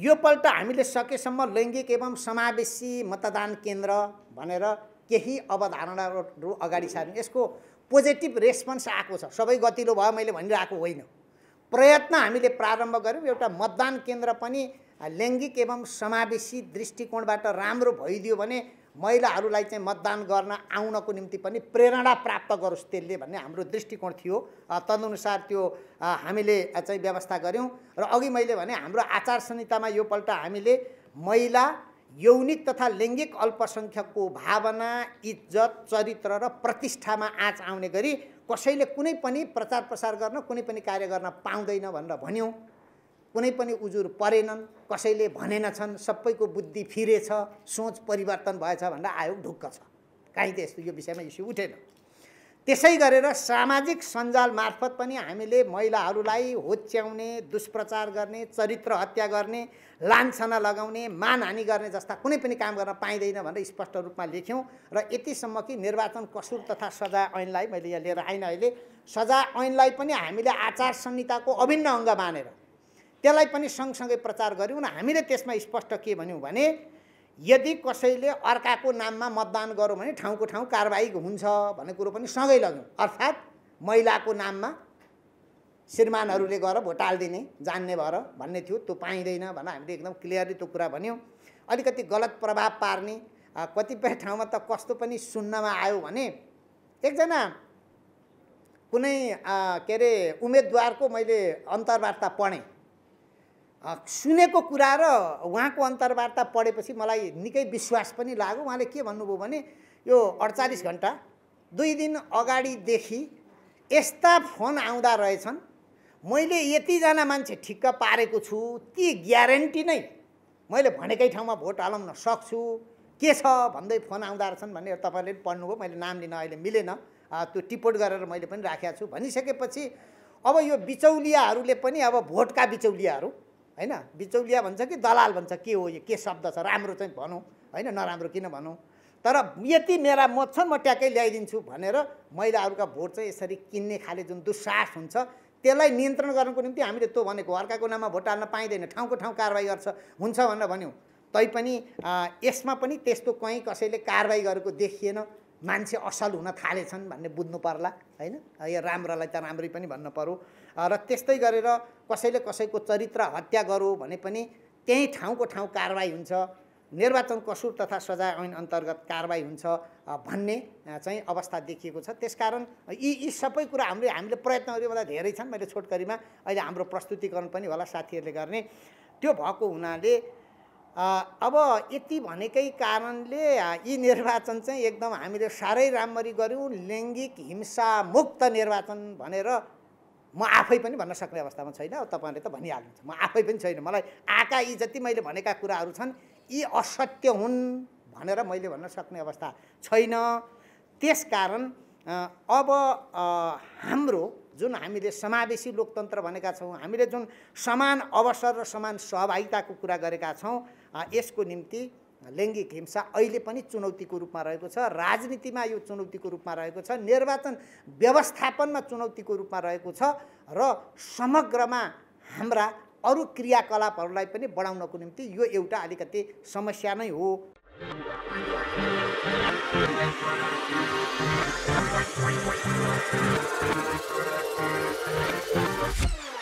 योपल्ट हामीले सकेसम्म लैङ्गिक एवं समावेशी मतदान केन्द्र भनेर केही अवधारणाहरू अगाडि सार्ने यसको पोजिटिभ रेस्पोन्स आएको छ सबै गतिलो भयो मैले भनिरहेको होइन प्रयत्न हामीले प्रारम्भ गऱ्यौँ एउटा मतदान केन्द्र पनि लैङ्गिक एवं समावेशी दृष्टिकोणबाट राम्रो भइदियो भने महिलाहरूलाई चाहिँ मतदान गर्न आउनको निम्ति पनि प्रेरणा प्राप्त गरोस् त्यसले भन्ने हाम्रो दृष्टिकोण थियो तदनुसार त्यो हामीले चाहिँ व्यवस्था गऱ्यौँ र अघि मैले भने हाम्रो आचार संहितामा योपल्ट हामीले महिला यौनिक तथा लैङ्गिक अल्पसङ्ख्यकको भावना इज्जत चरित्र र प्रतिष्ठामा आँच आउने गरी कसैले कुनै पनि प्रचार प्रसार गर्न कुनै पनि कार्य गर्न पाउँदैन भनेर भन्यौँ कुनै पनि उजुर परेनन् कसैले भनेन छन् सबैको बुद्धि फिरेछ सोच परिवर्तन भएछ भनेर आयोग ढुक्क छ काहीँ त यस्तो यो विषयमा इस्यु उठेन त्यसै गरेर सामाजिक सञ्जाल मार्फत पनि हामीले महिलाहरूलाई होच्याउने दुष्प्रचार गर्ने चरित्र हत्या गर्ने लान्छना लगाउने मानहानि गर्ने जस्ता कुनै पनि काम गर्न पाइँदैन भनेर स्पष्ट रूपमा लेख्यौँ र यतिसम्म कि निर्वाचन कसुर तथा सजाय ऐनलाई मैले यहाँ लिएर आएन अहिले सजाय ऐनलाई पनि हामीले आचार संहिताको अभिन्न अङ्ग मानेर त्यसलाई पनि सँगसँगै प्रचार गऱ्यौँ र हामीले त्यसमा स्पष्ट के भन्यौँ भने यदि कसैले अर्काको नाममा मतदान गरौँ भने ठाउँको ठाउँ कारबाही हुन्छ भन्ने कुरो पनि सँगै लग्यौँ अर्थात् महिलाको नाममा श्रीमानहरूले गएर भोट हालिदिने जान्ने भएर भन्ने थियो त्यो पाइँदैन भनेर हामीले एकदम क्लियरली त्यो कुरा भन्यौँ अलिकति गलत प्रभाव पार्ने कतिपय ठाउँमा त कस्तो पनि सुन्नमा आयो भने एकजना कुनै के अरे उम्मेदवारको मैले अन्तर्वार्ता पढेँ सुनेको कुरा र उहाँको अन्तर्वार्ता पढेपछि मलाई निकै विश्वास पनि लाग्यो उहाँले के भन्नुभयो भने यो अडचालिस घन्टा दुई दिन अगाडिदेखि यस्ता फोन आउँदा रहेछन् मैले यतिजना मान्छे ठिक्क पारेको छु ती ग्यारेन्टी नै मैले भनेकै ठाउँमा भोट हालाउन सक्छु के छ भन्दै फोन आउँदा रहेछन् भनेर तपाईँले पनि पढ्नुभयो मैले नाम लिन अहिले मिलेन त्यो टिपोट गरेर मैले पनि राखेको छु भनिसकेपछि अब यो बिचौलियाहरूले पनि अब भोटका बिचौलियाहरू होइन बिचौलिया भन्छ कि दलाल भन्छ के हो यो के शब्द छ राम्रो चाहिँ भनौँ होइन नराम्रो किन भनौँ तर यति मेरा मत छन् म ट्याक्कै ल्याइदिन्छु भनेर महिलाहरूका भोट चाहिँ यसरी किन्ने खाले जुन दुस्साहस हुन्छ त्यसलाई नियन्त्रण गर्नको निम्ति हामीले त्यो भनेको अर्काको नाममा भोट हाल्न पाइँदैन ठाउँको ठाउँ कारवाही गर्छ हुन्छ भनेर भन्यौँ तैपनि यसमा पनि त्यस्तो कहीँ कसैले कारवाही गरेको देखिएन मान्छे असल हुन थालेछन् भन्ने बुझ्नु पर्ला होइन यो राम्रालाई त राम्रै पनि भन्न पऱ्यो र त्यस्तै गरेर कसैले कसैको चरित्र हत्या गरौँ भने पनि त्यही ठाउँको ठाउँ कारवाही हुन्छ निर्वाचन कसुर तथा सजाय ऐन अन्तर्गत कारवाही हुन्छ भन्ने चाहिँ अवस्था देखिएको छ त्यसकारण यी यी सबै कुरा हामीले हामीले प्रयत्न भन्दा धेरै छन् मैले छोटकरीमा अहिले हाम्रो प्रस्तुतिकरण पनि होला साथीहरूले गर्ने त्यो भएको हुनाले अब यति भनेकै कारणले यी निर्वाचन चाहिँ एकदम हामीले साह्रै राम्ररी गऱ्यौँ लैङ्गिक हिंसा मुक्त निर्वाचन भनेर म आफै पनि भन्न सक्ने अवस्थामा छैन अब तपाईँले त भनिहाल्नुहुन्छ म आफै पनि छैन मलाई आका यी जति मैले भनेका कुराहरू छन् यी असत्य हुन् भनेर मैले भन्न सक्ने अवस्था छैन त्यस कारण अब हाम्रो जुन हामीले समावेशी लोकतन्त्र भनेका छौँ हामीले जुन समान अवसर र समान सहभागिताको कुरा गरेका छौँ यसको निम्ति लैङ्गिक हिंसा अहिले पनि चुनौतीको रूपमा रहेको छ राजनीतिमा यो चुनौतीको रूपमा रहेको छ निर्वाचन व्यवस्थापनमा चुनौतीको रूपमा रहेको छ र समग्रमा हाम्रा अरू क्रियाकलापहरूलाई पनि बढाउनको निम्ति यो एउटा अलिकति समस्या नै हो